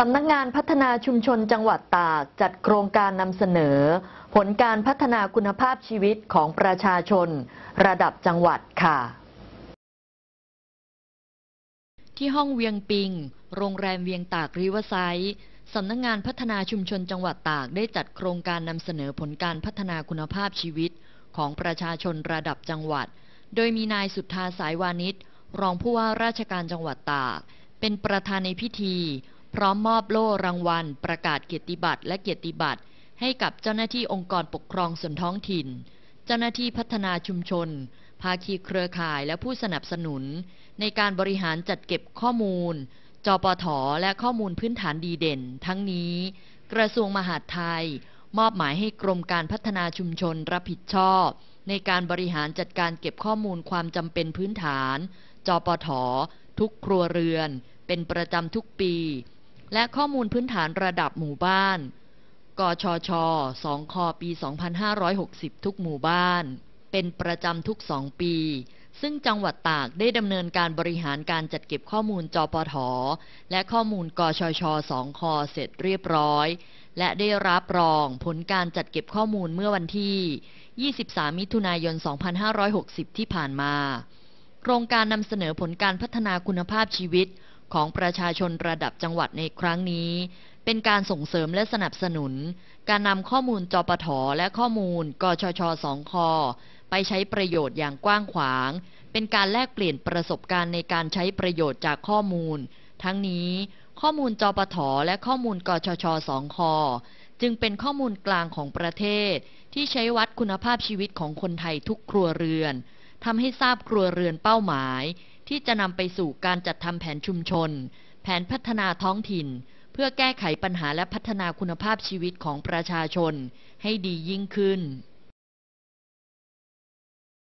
สำนักงานพัฒนาชุมชนจังหวัดตากจัดโครงการนำเสนอ ผลการพัฒนาคุณภาพชีวิตของประชาชนระดับจังหวัดค่ะ ที่ห้องเวียงปิง โรงแรมเวียงตากริเวอร์ไซส์สำนักงงานพัฒนาชุมชนจังหวัดตากได้จัดโครงการนำเสนอผลการพัฒนาคุณภาพชีวิตของประชาชนระดับจังหวัด โดยมีนายสุทธาสายวานิชรองผู้ว่าราชการจังหวัดตาก เป็นประธานในพิธีพร้อมมอบโล่รางวัล ประกาศเกียรติบัตรและเกียรติบัตรให้กับเจ้าหน้าที่องค์กรปกครองส่วนท้องถิ่น เจ้าหน้าที่พัฒนาชุมชน ภาคีเครือข่ายและผู้สนับสนุน ในการบริหารจัดเก็บข้อมูล จปทและข้อมูลพื้นฐานดีเด่น ทั้งนี้ กระทรวงมหาดไทย มอบหมายให้กรมการพัฒนาชุมชนรับผิดชอบ ในการบริหารจัดการเก็บข้อมูลความจำเป็นพื้นฐาน จปททุกครัวเรือน เป็นประจำทุกปีและข้อมูลพื้นฐานระดับหมู่บ้าน กชช 2คปี 2560 ทุกหมู่บ้าน เป็นประจำทุก 2 ปี ซึ่งจังหวัดตากได้ดำเนินการบริหารการจัดเก็บข้อมูล จปทและข้อมูลกชช 2คเสร็จเรียบร้อย และได้รับรองผลการจัดเก็บข้อมูลเมื่อวันที่ 23 มิถุนายน 2560 ที่ผ่านมา โครงการนำเสนอผลการพัฒนาคุณภาพชีวิตของประชาชนระดับจังหวัดในครั้งนี้ เป็นการส่งเสริมและสนับสนุน การนำข้อมูลจปทและข้อมูลกชชสองคอไปใช้ประโยชน์อย่างกว้างขวาง เป็นการแลกเปลี่ยนประสบการณ์ในการใช้ประโยชน์จากข้อมูล ทั้งนี้ข้อมูลจปทและข้อมูลกชชสองคอจึงเป็นข้อมูลกลางของประเทศ ที่ใช้วัดคุณภาพชีวิตของคนไทยทุกครัวเรือนทำให้ทราบครัวเรือนเป้าหมายที่จะนำไปสู่การจัดทำแผนชุมชน แผนพัฒนาท้องถิ่น เพื่อแก้ไขปัญหาและพัฒนาคุณภาพชีวิตของประชาชนให้ดียิ่งขึ้น